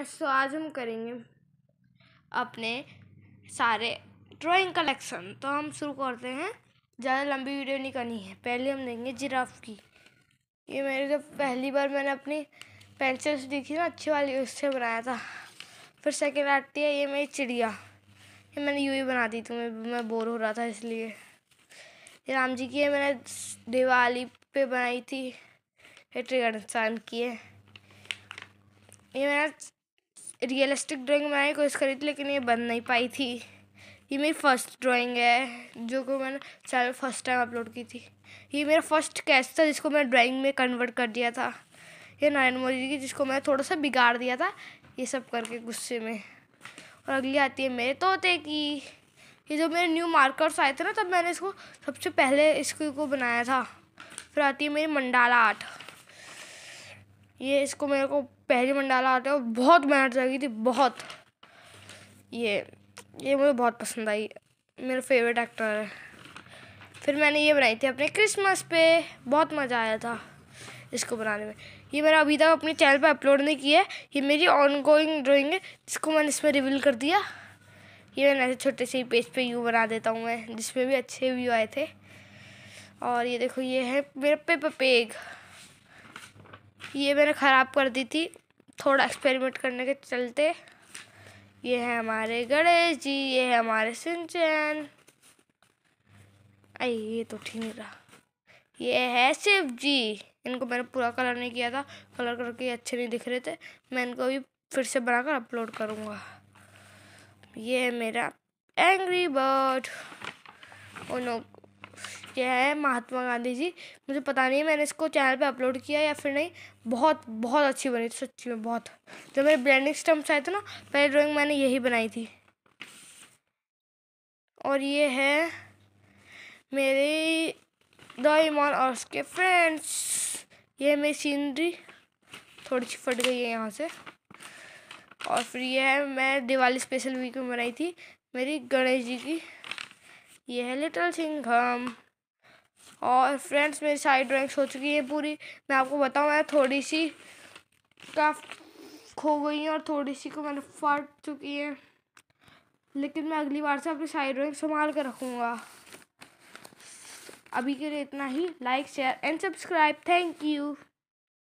friends तो आज हम करेंगे अपने सारे ड्राइंग कलेक्शन तो हम शुरू करते हैं ज़्यादा लंबी वीडियो नहीं करनी है पहले हम देंगे जिराफ की ये मेरे जब पहली बार मैंने अपनी पेंसिल्स दिखी ना अच्छी वाली उससे बनाया था फिर सेकेंड आती है ये मेरी चिड़िया ये मैंने यू ही बना दी थी मैं मैं बोर हो रहा था इसलिए ये राम जी की है मैंने दिवाली पे बनाई थी ये ट्रिगर इंसान की है ये मैंने रियलिस्टिक ड्राइंग बनाई कोशिश करी थी लेकिन ये बन नहीं पाई थी ये मेरी फर्स्ट ड्राइंग है जो को मैंने चैनल फर्स्ट टाइम अपलोड की थी ये मेरा फर्स्ट कैच था जिसको मैं ड्राइंग में कन्वर्ट कर दिया था ये नारायण मोदी की जिसको मैं थोड़ा सा बिगाड़ दिया था ये सब करके गुस्से में और अगली आती है मेरे तोते की ये जो मेरे न्यू मार्कर्स आए थे ना तब मैंने इसको सबसे पहले इसको को बनाया था फिर आती है मेरी मंडाला आर्ट ये इसको मेरे को पहली मंडाला आता है और बहुत मेहनत लगी थी बहुत ये ये मुझे बहुत पसंद आई मेरा फेवरेट एक्टर है फिर मैंने ये बनाई थी अपने क्रिसमस पे बहुत मज़ा आया था इसको बनाने में ये मेरा अभी तक अपने चैनल पर अपलोड नहीं किया है ये मेरी ऑन गोइंग ड्राॅइंग है जिसको मैंने इसमें रिवील कर दिया ये मैंने ऐसे छोटे से ही पेज पे यू बना देता हूँ मैं जिसमें भी अच्छे व्यू आए थे और ये देखो ये है मेरा पेपर पेग ये मैंने ख़राब कर दी थी थोड़ा एक्सपेरिमेंट करने के चलते ये है हमारे गणेश जी ये है हमारे सिंचन आई ये तो ठीक नहीं रहा ये है शिव जी इनको मैंने पूरा कलर नहीं किया था कलर करके अच्छे नहीं दिख रहे थे मैं इनको भी फिर से बनाकर अपलोड करूँगा ये है मेरा एंग्री बर्ड उन ये है महात्मा गांधी जी मुझे पता नहीं है मैंने इसको चैनल पे अपलोड किया या फिर नहीं बहुत बहुत अच्छी बनी थी सच्ची में बहुत जब मेरे ब्लैंडिंग स्टम्प्स आए थे ना पहले ड्राइंग मैंने यही बनाई थी और ये है मेरे द ईमान और उसके फ्रेंड्स ये है मेरी सीनरी थोड़ी सी फट गई है यहाँ से और फिर यह है मैं दिवाली स्पेशल वीक में बनाई थी मेरी गणेश जी की यह है लिटिल सिंघम और फ्रेंड्स मेरी सारी ड्राइंग्स हो चुकी है पूरी मैं आपको बताऊँ मैं थोड़ी सी काफ खो गई हैं और थोड़ी सी को मैंने फट चुकी है लेकिन मैं अगली बार से अपनी सारी ड्राइंग संभाल कर रखूँगा अभी के लिए इतना ही like share and subscribe thank you